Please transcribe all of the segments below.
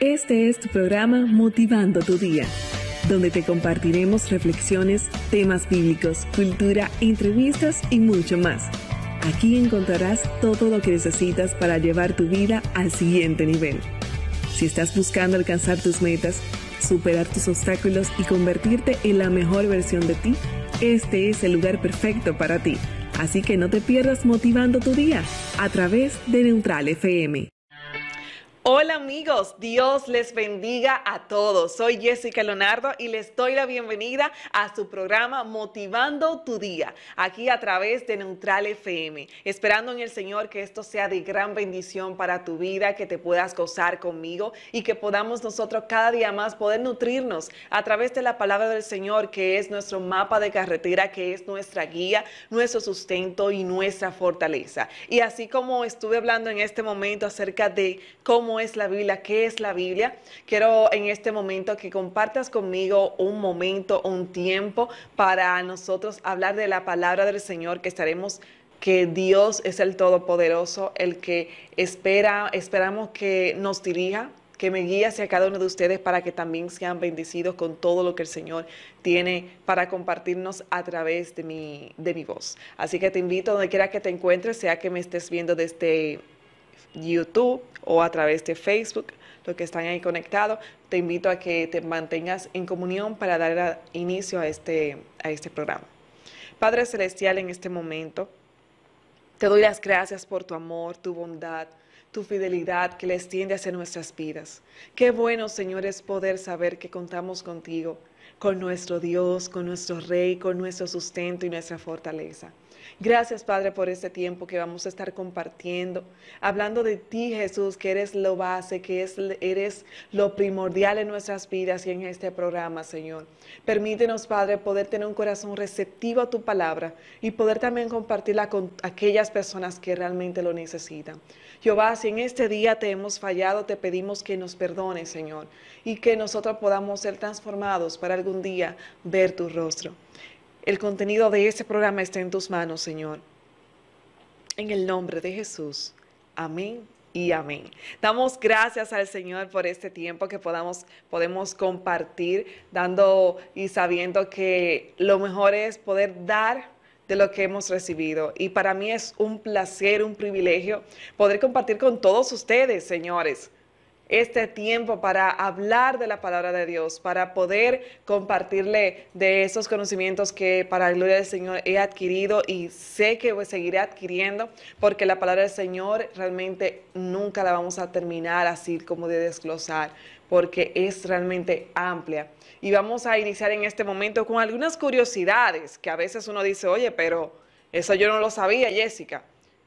Este es tu programa Motivando tu Día, donde te compartiremos reflexiones, temas bíblicos, cultura, entrevistas y mucho más. Aquí encontrarás todo lo que necesitas para llevar tu vida al siguiente nivel. Si estás buscando alcanzar tus metas, superar tus obstáculos y convertirte en la mejor versión de ti, este es el lugar perfecto para ti. Así que no te pierdas motivando tu día a través de Neutral FM. Hola amigos, Dios les bendiga a todos. Soy Jessica Leonardo y les doy la bienvenida a su programa Motivando tu Día, aquí a través de Neutral FM, esperando en el Señor que esto sea de gran bendición para tu vida, que te puedas gozar conmigo y que podamos nosotros cada día más poder nutrirnos a través de la palabra del Señor, que es nuestro mapa de carretera, que es nuestra guía, nuestro sustento y nuestra fortaleza. Y así como estuve hablando en este momento acerca de cómo es la Biblia, qué es la Biblia, quiero en este momento que compartas conmigo un momento, un tiempo para nosotros hablar de la palabra del Señor que estaremos que Dios es el Todopoderoso, el que espera, esperamos que nos dirija, que me guíe hacia cada uno de ustedes para que también sean bendecidos con todo lo que el Señor tiene para compartirnos a través de mi, de mi voz. Así que te invito donde quiera que te encuentres, sea que me estés viendo desde YouTube o a través de Facebook, los que están ahí conectados. Te invito a que te mantengas en comunión para dar inicio a este, a este programa. Padre Celestial, en este momento, te doy las gracias por tu amor, tu bondad, tu fidelidad que le extiende hacia nuestras vidas. Qué bueno, Señor, es poder saber que contamos contigo, con nuestro Dios, con nuestro Rey, con nuestro sustento y nuestra fortaleza. Gracias, Padre, por este tiempo que vamos a estar compartiendo, hablando de ti, Jesús, que eres lo base, que eres lo primordial en nuestras vidas y en este programa, Señor. Permítenos, Padre, poder tener un corazón receptivo a tu palabra y poder también compartirla con aquellas personas que realmente lo necesitan. Jehová, si en este día te hemos fallado, te pedimos que nos perdones, Señor, y que nosotros podamos ser transformados para algún día ver tu rostro. El contenido de este programa está en tus manos, Señor. En el nombre de Jesús. Amén y amén. Damos gracias al Señor por este tiempo que podamos, podemos compartir, dando y sabiendo que lo mejor es poder dar de lo que hemos recibido. Y para mí es un placer, un privilegio poder compartir con todos ustedes, señores este tiempo para hablar de la palabra de Dios, para poder compartirle de esos conocimientos que para la gloria del Señor he adquirido y sé que seguiré adquiriendo, porque la palabra del Señor realmente nunca la vamos a terminar así como de desglosar, porque es realmente amplia. Y vamos a iniciar en este momento con algunas curiosidades que a veces uno dice, oye, pero eso yo no lo sabía, Jessica.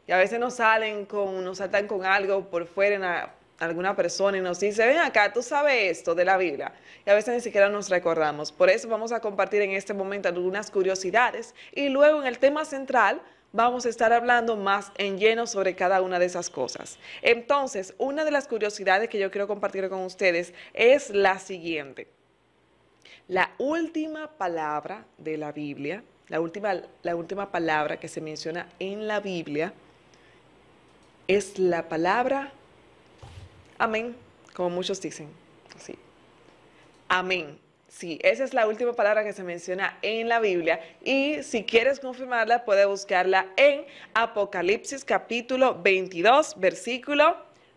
Y a veces nos salen con, nos saltan con algo por fuera en la alguna persona y nos dice, ven acá, tú sabes esto de la Biblia. Y a veces ni siquiera nos recordamos. Por eso vamos a compartir en este momento algunas curiosidades y luego en el tema central vamos a estar hablando más en lleno sobre cada una de esas cosas. Entonces, una de las curiosidades que yo quiero compartir con ustedes es la siguiente. La última palabra de la Biblia, la última, la última palabra que se menciona en la Biblia es la palabra amén, como muchos dicen. Así. Amén. Sí, esa es la última palabra que se menciona en la Biblia y si quieres confirmarla puedes buscarla en Apocalipsis capítulo 22, versículo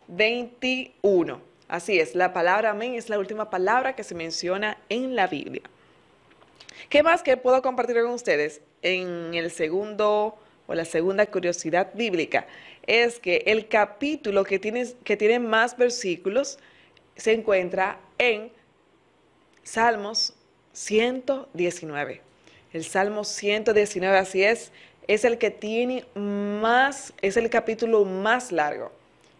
21. Así es, la palabra amén es la última palabra que se menciona en la Biblia. ¿Qué más que puedo compartir con ustedes en el segundo o la segunda curiosidad bíblica? es que el capítulo que tiene, que tiene más versículos se encuentra en Salmos 119. El Salmo 119, así es, es el que tiene más, es el capítulo más largo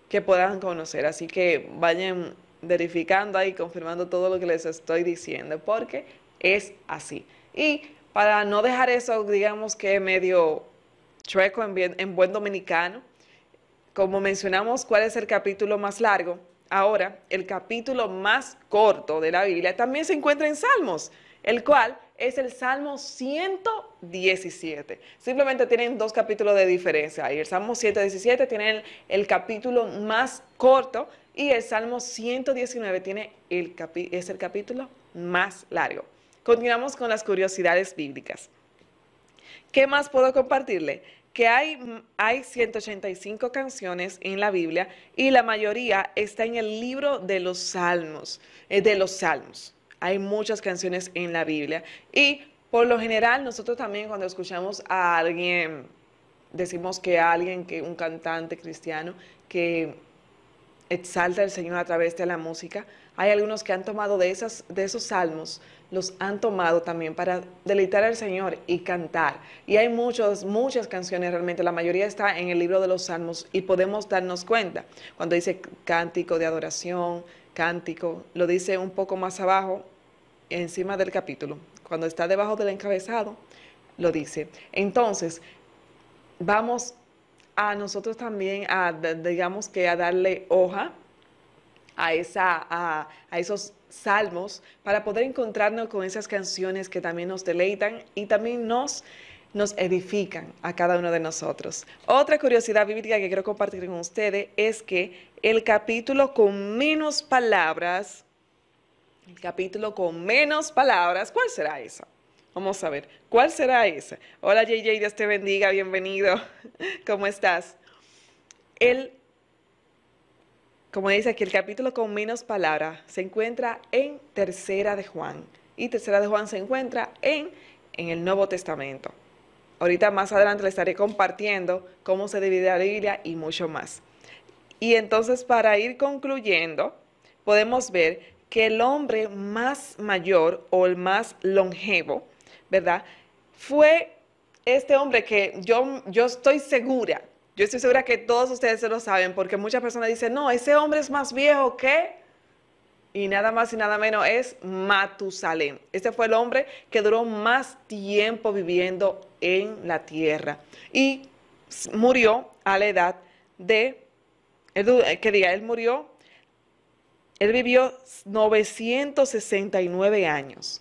que puedan conocer. Así que vayan verificando ahí, confirmando todo lo que les estoy diciendo, porque es así. Y para no dejar eso, digamos que medio chueco en buen dominicano, como mencionamos, ¿cuál es el capítulo más largo? Ahora, el capítulo más corto de la Biblia también se encuentra en Salmos, el cual es el Salmo 117. Simplemente tienen dos capítulos de diferencia. Y el Salmo 117 tiene el, capítulo más corto y el Salmo 119 tiene el es el capítulo más largo. Continuamos con las curiosidades bíblicas. ¿Qué más puedo compartirle? que hay, mm, hay 185 canciones en la Biblia y la mayoría está en el libro de los Salmos, eh, de los Salmos. Hay muchas canciones en la Biblia y por lo general nosotros también cuando escuchamos a alguien, decimos que alguien, que un cantante cristiano que exalta al Señor a través de la música, hay algunos que han tomado de, esos salmos, los han tomado también para deleitar al Señor y cantar. Y hay muchas, muchas canciones realmente, la mayoría está en el libro de los salmos y podemos darnos cuenta cuando dice cántico de adoración, cántico, lo dice un poco más abajo, encima del capítulo, cuando está debajo del encabezado, lo dice. Entonces, vamos a nosotros también a, digamos que a darle hoja a, esa, a, esos salmos para poder encontrarnos con esas canciones que también nos deleitan y también nos, nos edifican a cada uno de nosotros. Otra curiosidad bíblica que quiero compartir con ustedes es que el capítulo con menos palabras, el capítulo con menos palabras, ¿cuál será esa? Vamos a ver, ¿cuál será esa? Hola JJ, Dios te bendiga, bienvenido. ¿Cómo estás? El como dice aquí, el capítulo con menos palabras se encuentra en Tercera de Juan. Y Tercera de Juan se encuentra en, en el Nuevo Testamento. Ahorita más adelante le estaré compartiendo cómo se divide la Biblia y mucho más. Y entonces para ir concluyendo, podemos ver que el hombre más mayor o el más longevo, ¿verdad? Fue este hombre que yo, yo estoy segura yo estoy segura que todos ustedes se lo saben, porque muchas personas dicen, no, ese hombre es más viejo que... Y nada más y nada menos es Matusalén. Este fue el hombre que duró más tiempo viviendo en la tierra. Y murió a la edad de, ¿qué diga, él murió, él vivió 969 años.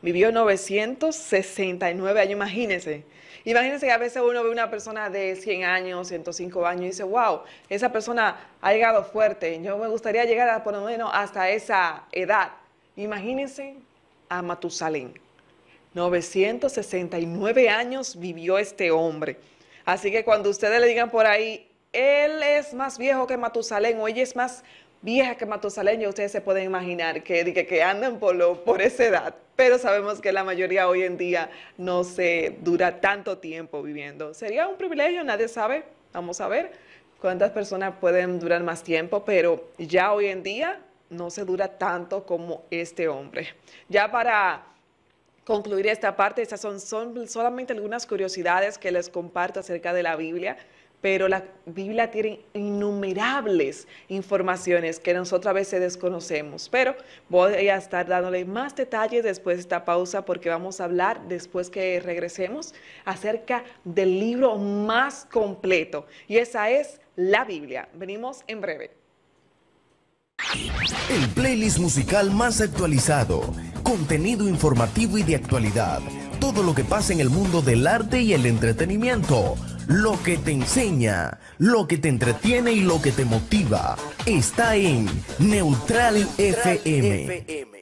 Vivió 969 años, imagínense. Imagínense que a veces uno ve una persona de 100 años, 105 años y dice, wow, esa persona ha llegado fuerte, yo me gustaría llegar por lo menos hasta esa edad. Imagínense a Matusalén. 969 años vivió este hombre. Así que cuando ustedes le digan por ahí, él es más viejo que Matusalén o ella es más viejas que matosaleños, ustedes se pueden imaginar que, que, andan por, lo, por esa edad, pero sabemos que la mayoría hoy en día no se dura tanto tiempo viviendo. Sería un privilegio, nadie sabe, vamos a ver cuántas personas pueden durar más tiempo, pero ya hoy en día no se dura tanto como este hombre. Ya para concluir esta parte, estas son solamente algunas curiosidades que les comparto acerca de la Biblia pero la Biblia tiene innumerables informaciones que nosotros a veces desconocemos. Pero voy a estar dándole más detalles después de esta pausa porque vamos a hablar después que regresemos acerca del libro más completo y esa es la Biblia. Venimos en breve. El playlist musical más actualizado, contenido informativo y de actualidad, todo lo que pasa en el mundo del arte y el entretenimiento lo que te enseña, lo que te entretiene y lo que te motiva está en Neutral, FM.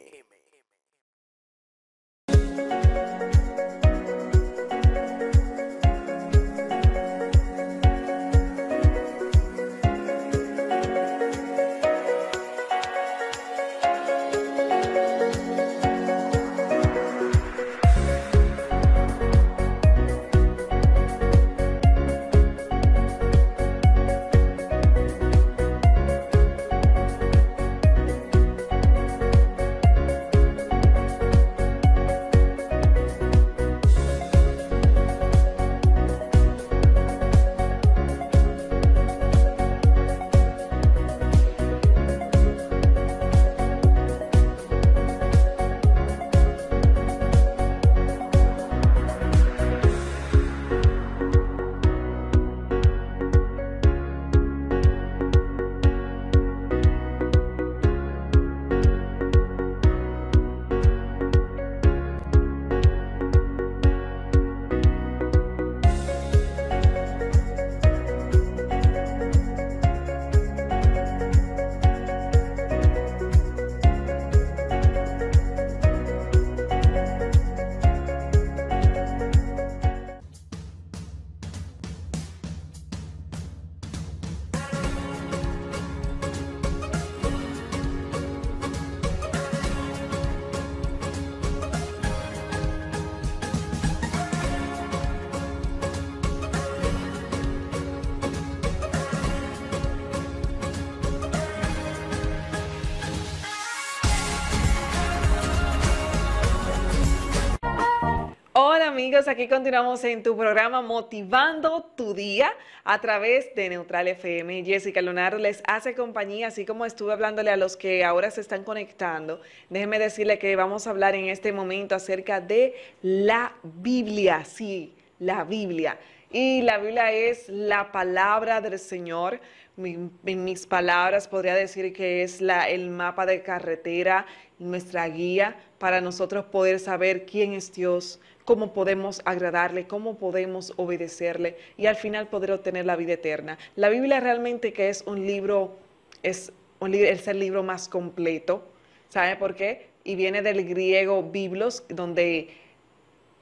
aquí continuamos en tu programa Motivando tu Día a través de Neutral FM. Jessica Lunar les hace compañía, así como estuve hablándole a los que ahora se están conectando. Déjenme decirle que vamos a hablar en este momento acerca de la Biblia, sí, la Biblia. Y la Biblia es la palabra del Señor. en mis palabras podría decir que es la, el mapa de carretera, nuestra guía para nosotros poder saber quién es Dios, cómo podemos agradarle, cómo podemos obedecerle y al final poder obtener la vida eterna. La Biblia realmente que es un libro, es, es el libro más completo, ¿sabe por qué? Y viene del griego biblos, donde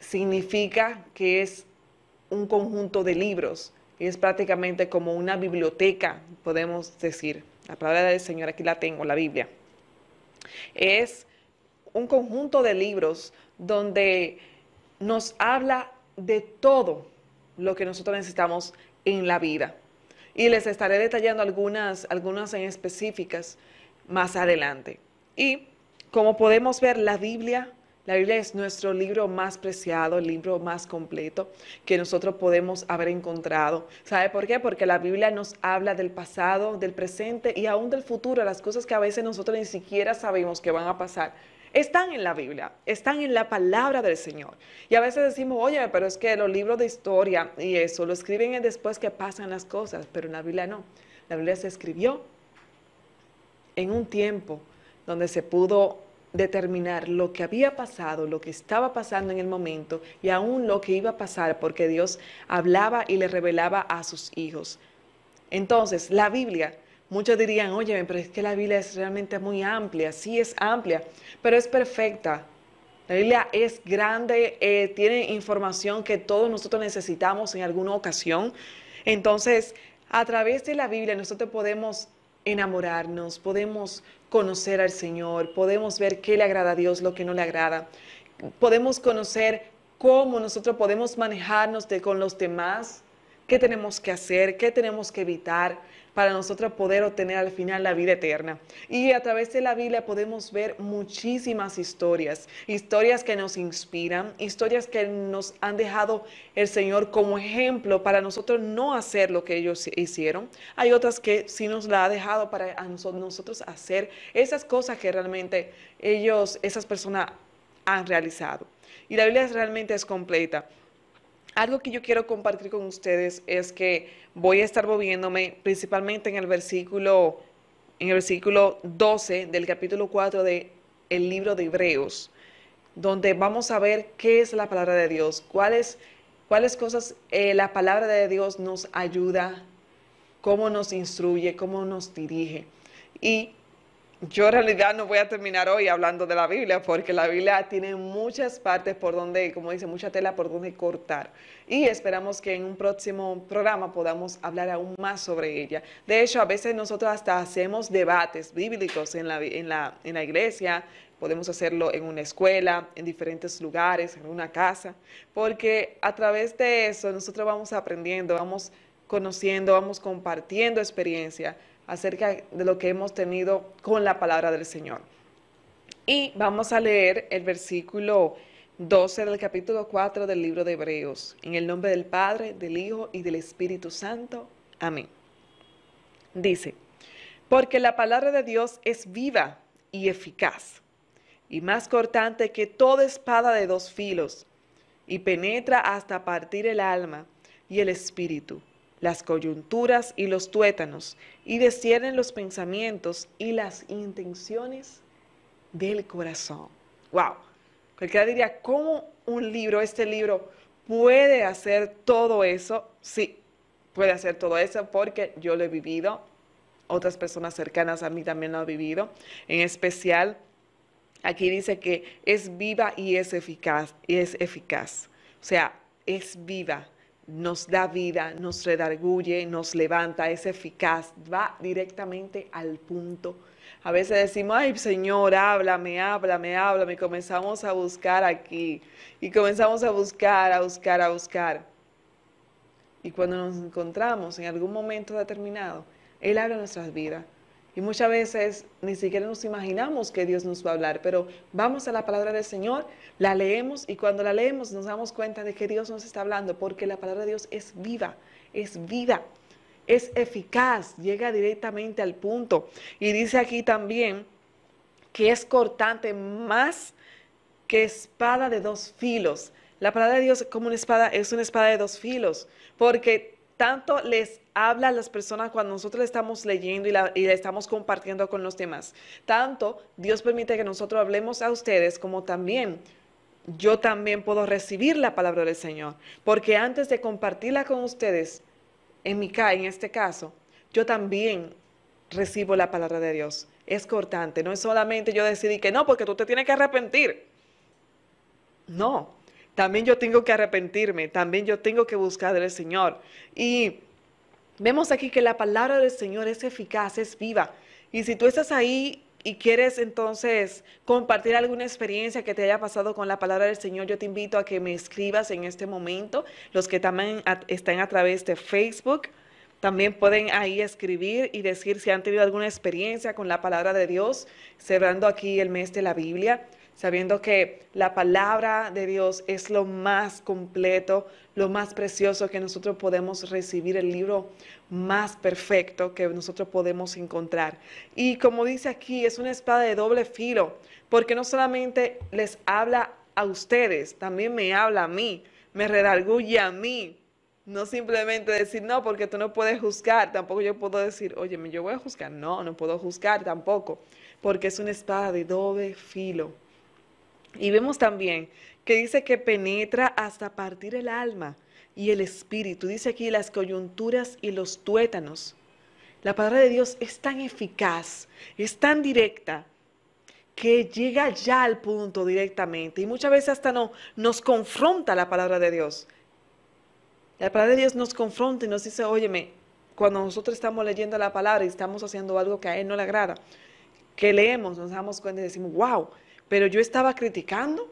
significa que es un conjunto de libros es prácticamente como una biblioteca, podemos decir. La palabra del Señor, aquí la tengo, la Biblia. Es un conjunto de libros donde nos habla de todo lo que nosotros necesitamos en la vida. Y les estaré detallando algunas, algunas en específicas más adelante. Y como podemos ver, la Biblia, la Biblia es nuestro libro más preciado, el libro más completo que nosotros podemos haber encontrado. ¿Sabe por qué? Porque la Biblia nos habla del pasado, del presente y aún del futuro, las cosas que a veces nosotros ni siquiera sabemos que van a pasar están en la Biblia, están en la palabra del Señor. Y a veces decimos, oye, pero es que los libros de historia y eso lo escriben después que pasan las cosas, pero en la Biblia no. La Biblia se escribió en un tiempo donde se pudo determinar lo que había pasado, lo que estaba pasando en el momento y aún lo que iba a pasar, porque Dios hablaba y le revelaba a sus hijos. Entonces, la Biblia Muchos dirían, oye, pero es que la Biblia es realmente muy amplia, sí es amplia, pero es perfecta. La Biblia es grande, eh, tiene información que todos nosotros necesitamos en alguna ocasión. Entonces, a través de la Biblia nosotros podemos enamorarnos, podemos conocer al Señor, podemos ver qué le agrada a Dios, lo que no le agrada, podemos conocer cómo nosotros podemos manejarnos con los demás, qué tenemos que hacer, qué tenemos que evitar, para nosotros poder obtener al final la vida eterna. Y a través de la Biblia podemos ver muchísimas historias, historias que nos inspiran, historias que nos han dejado el Señor como ejemplo para nosotros no hacer lo que ellos hicieron. Hay otras que sí nos la ha dejado para nosotros hacer esas cosas que realmente ellos, esas personas han realizado. Y la Biblia realmente es completa. Algo que yo quiero compartir con ustedes es que voy a estar moviéndome principalmente en el versículo, en el versículo 12 del capítulo 4 del el libro de Hebreos, donde vamos a ver qué es la palabra de Dios, cuáles, cuáles cosas eh, la palabra de Dios nos ayuda, cómo nos instruye, cómo nos dirige. Y yo en realidad no voy a terminar hoy hablando de la Biblia, porque la Biblia tiene muchas partes por donde, como dice, mucha tela por donde cortar. Y esperamos que en un próximo programa podamos hablar aún más sobre ella. De hecho, a veces nosotros hasta hacemos debates bíblicos en la, en la iglesia, podemos hacerlo en una escuela, en diferentes lugares, en una casa, porque a través de eso nosotros vamos aprendiendo, vamos conociendo, vamos compartiendo experiencia acerca de lo que hemos tenido con la palabra del Señor. Y vamos a leer el versículo 12 del capítulo 4 del libro de Hebreos, en el nombre del Padre, del Hijo y del Espíritu Santo. Amén. Dice, porque la palabra de Dios es viva y eficaz, y más cortante que toda espada de dos filos, y penetra hasta partir el alma y el espíritu las coyunturas y los tuétanos, y descienden los pensamientos y las intenciones del corazón. ¡Wow! Cualquiera diría, ¿cómo un libro, este libro, puede hacer todo eso? Sí, puede hacer todo eso porque yo lo he vivido, otras personas cercanas a mí también lo han vivido, en especial aquí dice que es viva y es eficaz, y es eficaz. O sea, es viva, nos da vida, nos redarguye, nos levanta, es eficaz, va directamente al punto. A veces decimos, ay Señor, háblame, háblame, háblame, y comenzamos a buscar aquí, y comenzamos a buscar, a buscar, a buscar. Y cuando nos encontramos en algún momento determinado, Él abre nuestras vidas. Y muchas veces ni siquiera nos imaginamos que Dios nos va a hablar, pero vamos a la palabra del Señor, la leemos y cuando la leemos nos damos cuenta de que Dios nos está hablando, porque la palabra de Dios es viva, es vida, es eficaz, llega directamente al punto. Y dice aquí también que es cortante más que espada de dos filos. La palabra de Dios como una espada es una espada de dos filos, porque tanto les habla a las personas cuando nosotros estamos leyendo y la, estamos compartiendo con los demás. Tanto Dios permite que nosotros hablemos a ustedes como también yo también puedo recibir la palabra del Señor. Porque antes de compartirla con ustedes, en mi en este caso, yo también recibo la palabra de Dios. Es cortante, no es solamente yo decidí que no, porque tú te tienes que arrepentir. No, también yo tengo que arrepentirme, también yo tengo que buscar al Señor. Y vemos aquí que la palabra del Señor es eficaz, es viva. Y si tú estás ahí y quieres entonces compartir alguna experiencia que te haya pasado con la palabra del Señor, yo te invito a que me escribas en este momento. Los que también están a través de Facebook también pueden ahí escribir y decir si han tenido alguna experiencia con la palabra de Dios, cerrando aquí el mes de la Biblia sabiendo que la palabra de Dios es lo más completo, lo más precioso que nosotros podemos recibir, el libro más perfecto que nosotros podemos encontrar. Y como dice aquí, es una espada de doble filo, porque no solamente les habla a ustedes, también me habla a mí, me redarguye a mí. No simplemente decir, no, porque tú no puedes juzgar, tampoco yo puedo decir, oye, yo voy a juzgar. No, no puedo juzgar tampoco, porque es una espada de doble filo y vemos también que dice que penetra hasta partir el alma y el espíritu. Dice aquí las coyunturas y los tuétanos. La palabra de Dios es tan eficaz, es tan directa, que llega ya al punto directamente. Y muchas veces hasta no, nos confronta la palabra de Dios. La palabra de Dios nos confronta y nos dice, óyeme, cuando nosotros estamos leyendo la palabra y estamos haciendo algo que a Él no le agrada, que leemos, nos damos cuenta y decimos, wow, pero yo estaba criticando.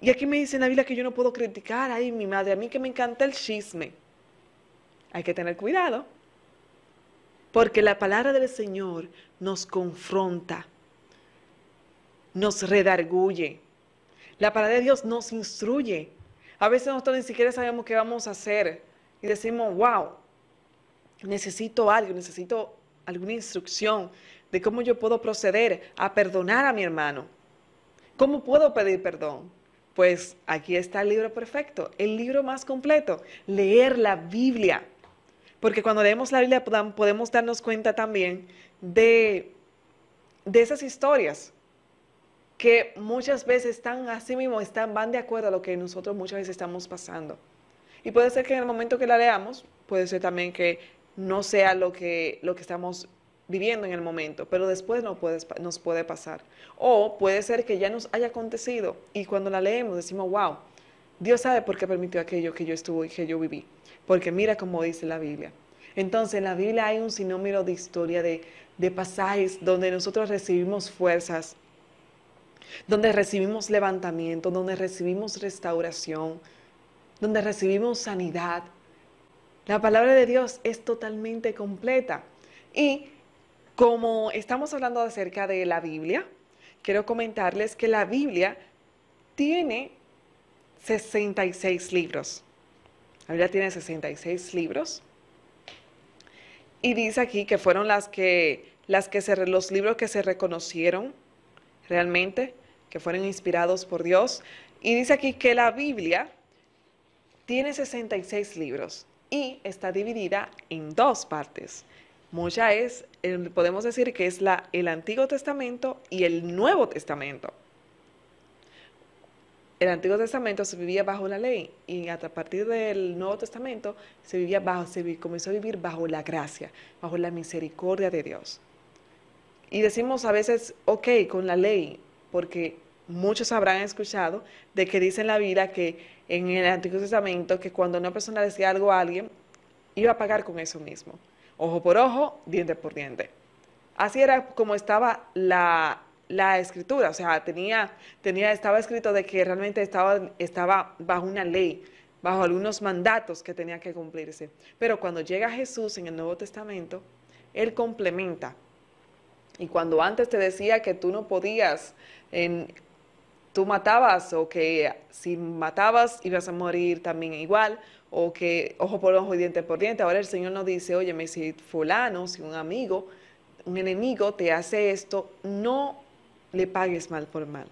Y aquí me dice Navila que yo no puedo criticar. Ay, mi madre, a mí que me encanta el chisme. Hay que tener cuidado. Porque la palabra del Señor nos confronta, nos redarguye. La palabra de Dios nos instruye. A veces nosotros ni siquiera sabemos qué vamos a hacer. Y decimos, wow, necesito algo, necesito alguna instrucción, de cómo yo puedo proceder a perdonar a mi hermano. ¿Cómo puedo pedir perdón? Pues aquí está el libro perfecto, el libro más completo, leer la Biblia. Porque cuando leemos la Biblia podemos darnos cuenta también de, de esas historias que muchas veces están así mismo, están, van de acuerdo a lo que nosotros muchas veces estamos pasando. Y puede ser que en el momento que la leamos, puede ser también que no sea lo que, lo que estamos viviendo en el momento, pero después no nos puede pasar. O puede ser que ya nos haya acontecido y cuando la leemos decimos, wow, Dios sabe por qué permitió aquello que yo estuve y que yo viví. Porque mira cómo dice la Biblia. Entonces, en la Biblia hay un sinómero de historia, de, de pasajes donde nosotros recibimos fuerzas, donde recibimos levantamiento, donde recibimos restauración, donde recibimos sanidad. La palabra de Dios es totalmente completa. Y como estamos hablando acerca de la Biblia, quiero comentarles que la Biblia tiene 66 libros. La Biblia tiene 66 libros. Y dice aquí que fueron las que, las que los libros que se reconocieron realmente, que fueron inspirados por Dios. Y dice aquí que la Biblia tiene 66 libros y está dividida en dos partes. Mucha es, podemos decir que es la, el Antiguo Testamento y el Nuevo Testamento. El Antiguo Testamento se vivía bajo la ley y a partir del Nuevo Testamento se, vivía bajo, se comenzó a vivir bajo la gracia, bajo la misericordia de Dios. Y decimos a veces, ok, con la ley, porque muchos habrán escuchado de que dice en la vida que en el Antiguo Testamento que cuando una persona decía algo a alguien, iba a pagar con eso mismo ojo por ojo, diente por diente. Así era como estaba la, escritura, o sea, tenía, tenía, estaba escrito de que realmente estaba, estaba bajo una ley, bajo algunos mandatos que tenía que cumplirse. Pero cuando llega Jesús en el Nuevo Testamento, Él complementa. Y cuando antes te decía que tú no podías, en, tú matabas o que si matabas ibas a morir también igual, o que ojo por ojo y diente por diente. Ahora el Señor nos dice, oye, me si fulano, si un amigo, un enemigo te hace esto, no le pagues mal por mal.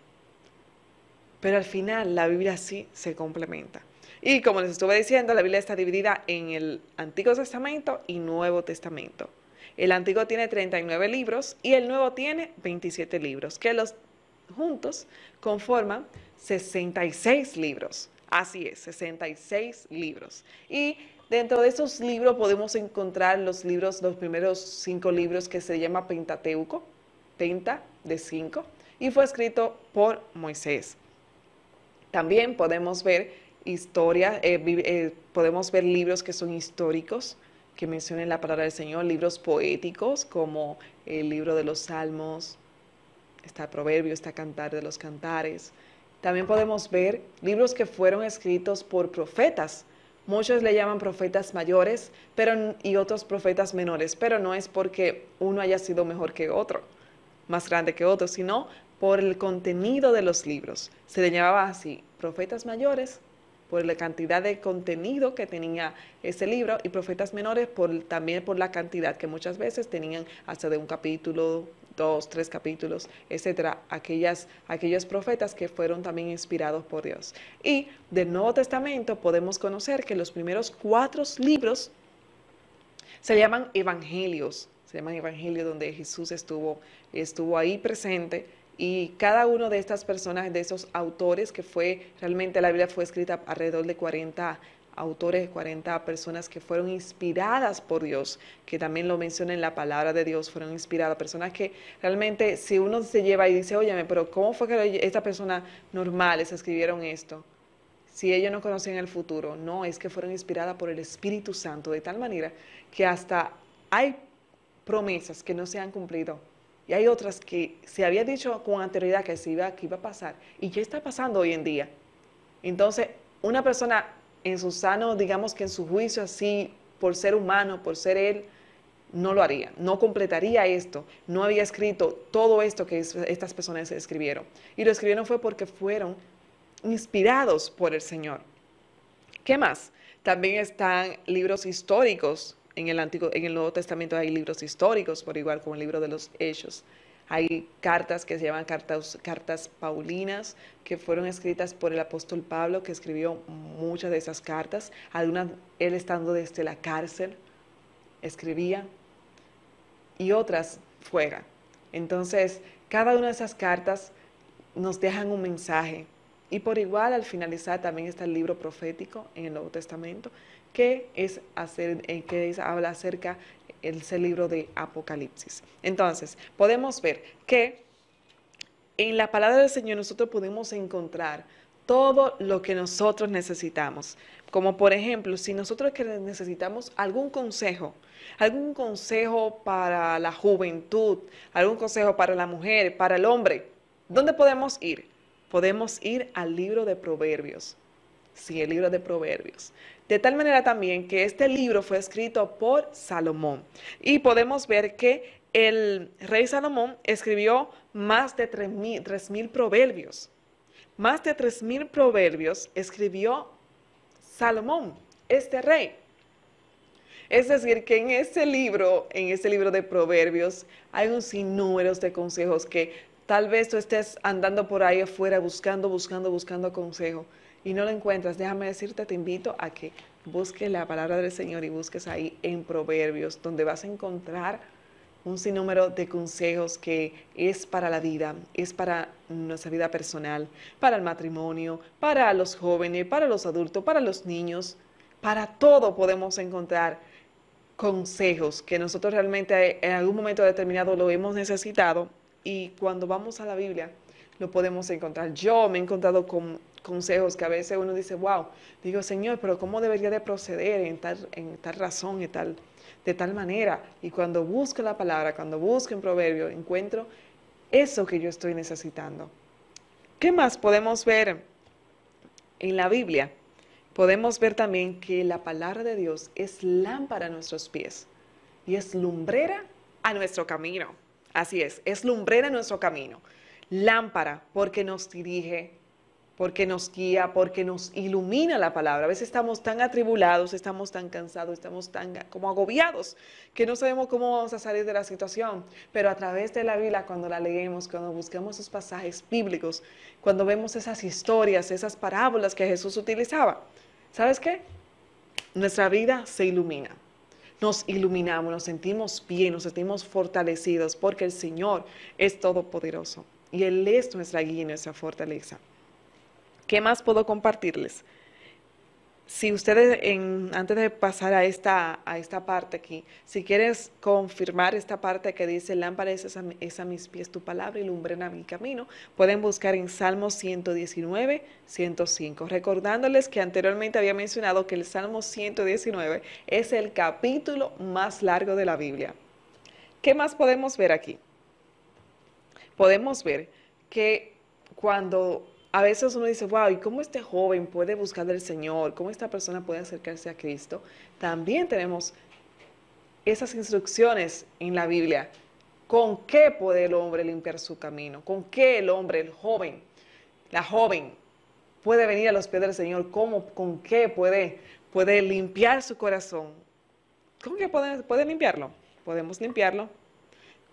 Pero al final la Biblia sí se complementa. Y como les estuve diciendo, la Biblia está dividida en el Antiguo Testamento y Nuevo Testamento. El Antiguo tiene 39 libros y el Nuevo tiene 27 libros, que los juntos conforman 66 libros. Así es, 66 libros. Y dentro de esos libros podemos encontrar los libros, los primeros cinco libros que se llama Pentateuco, Penta de cinco, y fue escrito por Moisés. También podemos ver historia, eh, eh, podemos ver libros que son históricos, que mencionen la palabra del Señor, libros poéticos como el libro de los Salmos, está Proverbio, está Cantar de los Cantares, también podemos ver libros que fueron escritos por profetas. Muchos le llaman profetas mayores pero, y otros profetas menores, pero no es porque uno haya sido mejor que otro, más grande que otro, sino por el contenido de los libros. Se le llamaba así, profetas mayores por la cantidad de contenido que tenía ese libro y profetas menores por, también por la cantidad que muchas veces tenían hasta de un capítulo, dos, tres capítulos, etcétera, aquellas, aquellos profetas que fueron también inspirados por Dios. Y del Nuevo Testamento podemos conocer que los primeros cuatro libros se llaman evangelios, se llaman evangelios donde Jesús estuvo, estuvo ahí presente y cada uno de estas personas, de esos autores que fue, realmente la Biblia fue escrita alrededor de 40 autores, 40 personas que fueron inspiradas por Dios, que también lo menciona en la palabra de Dios, fueron inspiradas, personas que realmente si uno se lleva y dice, óyeme, pero ¿cómo fue que persona personas normales escribieron esto? Si ellos no conocían el futuro, no, es que fueron inspiradas por el Espíritu Santo, de tal manera que hasta hay promesas que no se han cumplido. Y hay otras que se había dicho con anterioridad que, se iba, que iba a pasar y ya está pasando hoy en día. Entonces, una persona en su sano, digamos que en su juicio así, por ser humano, por ser él, no lo haría, no completaría esto, no había escrito todo esto que estas personas escribieron. Y lo escribieron fue porque fueron inspirados por el Señor. ¿Qué más? También están libros históricos. En el, Antiguo, en el Nuevo Testamento hay libros históricos, por igual como el libro de los Hechos. Hay cartas que se llaman cartas, cartas paulinas, que fueron escritas por el apóstol Pablo, que escribió muchas de esas cartas. Algunas él estando desde la cárcel escribía y otras fuera. Entonces, cada una de esas cartas nos dejan un mensaje. Y por igual, al finalizar, también está el libro profético en el Nuevo Testamento, Qué es, hacer, en eh, que habla acerca ese libro de Apocalipsis. Entonces, podemos ver que en la palabra del Señor nosotros podemos encontrar todo lo que nosotros necesitamos. Como por ejemplo, si nosotros necesitamos algún consejo, algún consejo para la juventud, algún consejo para la mujer, para el hombre, ¿dónde podemos ir? Podemos ir al libro de Proverbios. Sí, el libro de Proverbios. De tal manera también que este libro fue escrito por Salomón. Y podemos ver que el rey Salomón escribió más de 3.000 proverbios. Más de 3.000 proverbios escribió Salomón, este rey. Es decir, que en este libro, en este libro de proverbios, hay un sinnúmero de consejos que tal vez tú estés andando por ahí afuera buscando, buscando, buscando consejo y no lo encuentras, déjame decirte, te invito a que busques la palabra del Señor y busques ahí en Proverbios, donde vas a encontrar un sinnúmero de consejos que es para la vida, es para nuestra vida personal, para el matrimonio, para los jóvenes, para los adultos, para los niños, para todo podemos encontrar consejos que nosotros realmente en algún momento determinado lo hemos necesitado y cuando vamos a la Biblia lo podemos encontrar. Yo me he encontrado con consejos que a veces uno dice, wow, digo, Señor, pero ¿cómo debería de proceder en tal, en tal razón, y tal, de tal manera? Y cuando busco la palabra, cuando busco un proverbio, encuentro eso que yo estoy necesitando. ¿Qué más podemos ver en la Biblia? Podemos ver también que la palabra de Dios es lámpara a nuestros pies y es lumbrera a nuestro camino. Así es, es lumbrera a nuestro camino. Lámpara porque nos dirige porque nos guía, porque nos ilumina la palabra. A veces estamos tan atribulados, estamos tan cansados, estamos tan como agobiados que no sabemos cómo vamos a salir de la situación. Pero a través de la Biblia, cuando la leemos, cuando buscamos esos pasajes bíblicos, cuando vemos esas historias, esas parábolas que Jesús utilizaba, ¿sabes qué? Nuestra vida se ilumina. Nos iluminamos, nos sentimos bien, nos sentimos fortalecidos porque el Señor es todopoderoso y Él es nuestra guía y nuestra fortaleza. ¿Qué más puedo compartirles? Si ustedes, antes de pasar a esta, a esta parte aquí, si quieres confirmar esta parte que dice, lámpara es a, mis pies tu palabra y a mi camino, pueden buscar en Salmo 119, 105. Recordándoles que anteriormente había mencionado que el Salmo 119 es el capítulo más largo de la Biblia. ¿Qué más podemos ver aquí? Podemos ver que cuando a veces uno dice, wow, ¿y cómo este joven puede buscar del Señor? ¿Cómo esta persona puede acercarse a Cristo? También tenemos esas instrucciones en la Biblia. ¿Con qué puede el hombre limpiar su camino? ¿Con qué el hombre, el joven, la joven, puede venir a los pies del Señor? ¿Cómo, ¿Con qué puede, puede limpiar su corazón? ¿Con qué puede limpiarlo? Podemos limpiarlo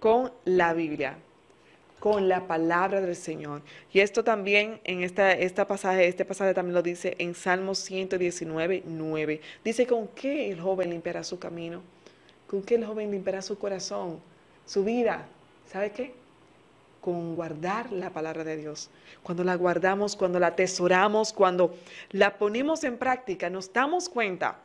con la Biblia con la palabra del Señor. Y esto también en esta, esta pasaje, este pasaje también lo dice en Salmo 119, 9. Dice, ¿con qué el joven limpiará su camino? ¿Con qué el joven limpiará su corazón, su vida? ¿Sabe qué? Con guardar la palabra de Dios. Cuando la guardamos, cuando la atesoramos, cuando la ponemos en práctica, nos damos cuenta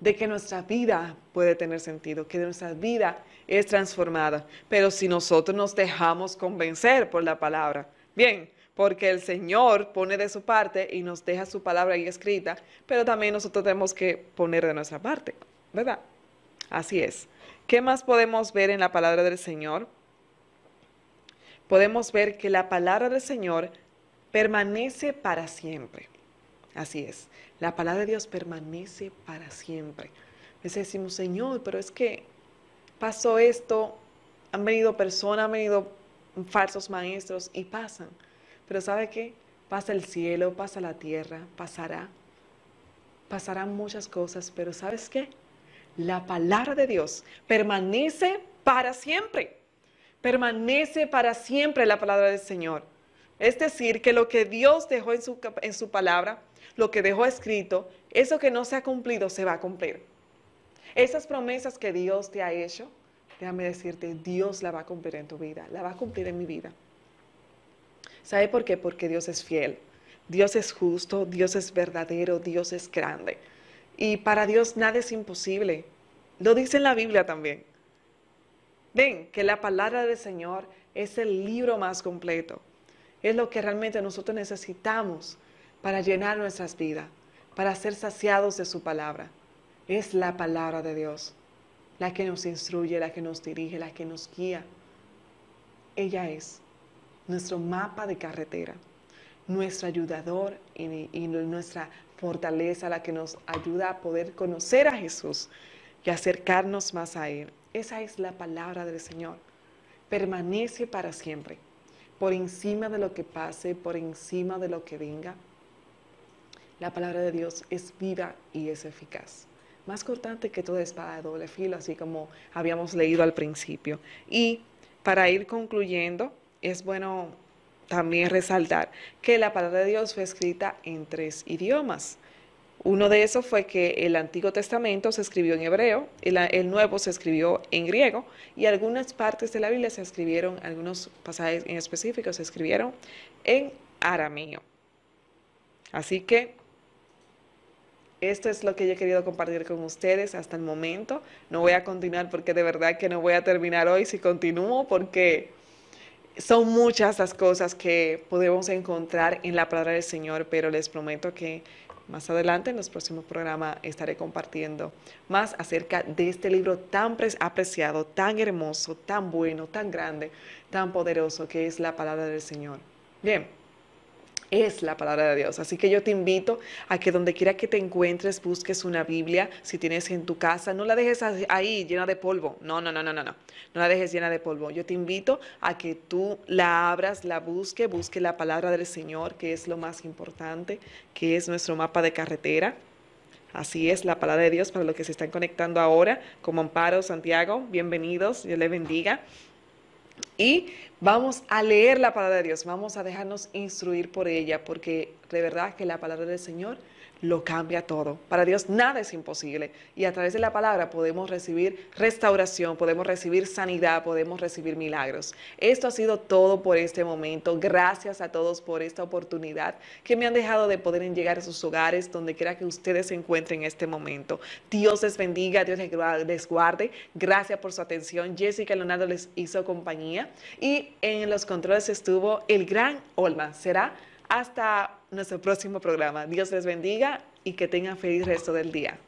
de que nuestra vida puede tener sentido, que nuestra vida es transformada. Pero si nosotros nos dejamos convencer por la palabra, bien, porque el Señor pone de su parte y nos deja su palabra ahí escrita, pero también nosotros tenemos que poner de nuestra parte, ¿verdad? Así es. ¿Qué más podemos ver en la palabra del Señor? Podemos ver que la palabra del Señor permanece para siempre. Así es, la palabra de Dios permanece para siempre. A veces decimos, Señor, pero es que pasó esto, han venido personas, han venido falsos maestros y pasan. Pero ¿sabe qué? Pasa el cielo, pasa la tierra, pasará. Pasarán muchas cosas, pero ¿sabes qué? La palabra de Dios permanece para siempre. Permanece para siempre la palabra del Señor. Es decir, que lo que Dios dejó en su, en su palabra, lo que dejó escrito, eso que no se ha cumplido se va a cumplir. Esas promesas que Dios te ha hecho, déjame decirte, Dios la va a cumplir en tu vida, la va a cumplir en mi vida. ¿Sabe por qué? Porque Dios es fiel, Dios es justo, Dios es verdadero, Dios es grande. Y para Dios nada es imposible. Lo dice en la Biblia también. Ven, que la palabra del Señor es el libro más completo. Es lo que realmente nosotros necesitamos para llenar nuestras vidas, para ser saciados de su palabra. Es la palabra de Dios, la que nos instruye, la que nos dirige, la que nos guía. Ella es nuestro mapa de carretera, nuestro ayudador y, nuestra fortaleza, la que nos ayuda a poder conocer a Jesús y acercarnos más a Él. Esa es la palabra del Señor. Permanece para siempre, por encima de lo que pase, por encima de lo que venga la palabra de Dios es viva y es eficaz, más cortante que toda espada de doble filo, así como habíamos leído al principio. Y para ir concluyendo, es bueno también resaltar que la palabra de Dios fue escrita en tres idiomas. Uno de esos fue que el Antiguo Testamento se escribió en hebreo, el, el, Nuevo se escribió en griego y algunas partes de la Biblia se escribieron, algunos pasajes en específico se escribieron en arameo. Así que esto es lo que yo he querido compartir con ustedes hasta el momento. No voy a continuar porque de verdad que no voy a terminar hoy si continúo porque son muchas las cosas que podemos encontrar en la palabra del Señor, pero les prometo que más adelante en los próximos programas estaré compartiendo más acerca de este libro tan apreciado, tan hermoso, tan bueno, tan grande, tan poderoso que es la palabra del Señor. Bien es la palabra de Dios. Así que yo te invito a que donde quiera que te encuentres busques una Biblia, si tienes en tu casa, no la dejes ahí llena de polvo. No, no, no, no, no, no. No la dejes llena de polvo. Yo te invito a que tú la abras, la busque, busque la palabra del Señor, que es lo más importante, que es nuestro mapa de carretera. Así es la palabra de Dios para los que se están conectando ahora, como Amparo, Santiago, bienvenidos, Dios le bendiga y vamos a leer la palabra de Dios, vamos a dejarnos instruir por ella, porque de verdad que la palabra del Señor lo cambia todo. Para Dios nada es imposible y a través de la palabra podemos recibir restauración, podemos recibir sanidad, podemos recibir milagros. Esto ha sido todo por este momento. Gracias a todos por esta oportunidad que me han dejado de poder llegar a sus hogares, donde quiera que ustedes se encuentren en este momento. Dios les bendiga, Dios les guarde. Gracias por su atención. Jessica Leonardo les hizo compañía y en los controles estuvo el gran Olman. Será hasta nuestro próximo programa. Dios les bendiga y que tengan feliz resto del día.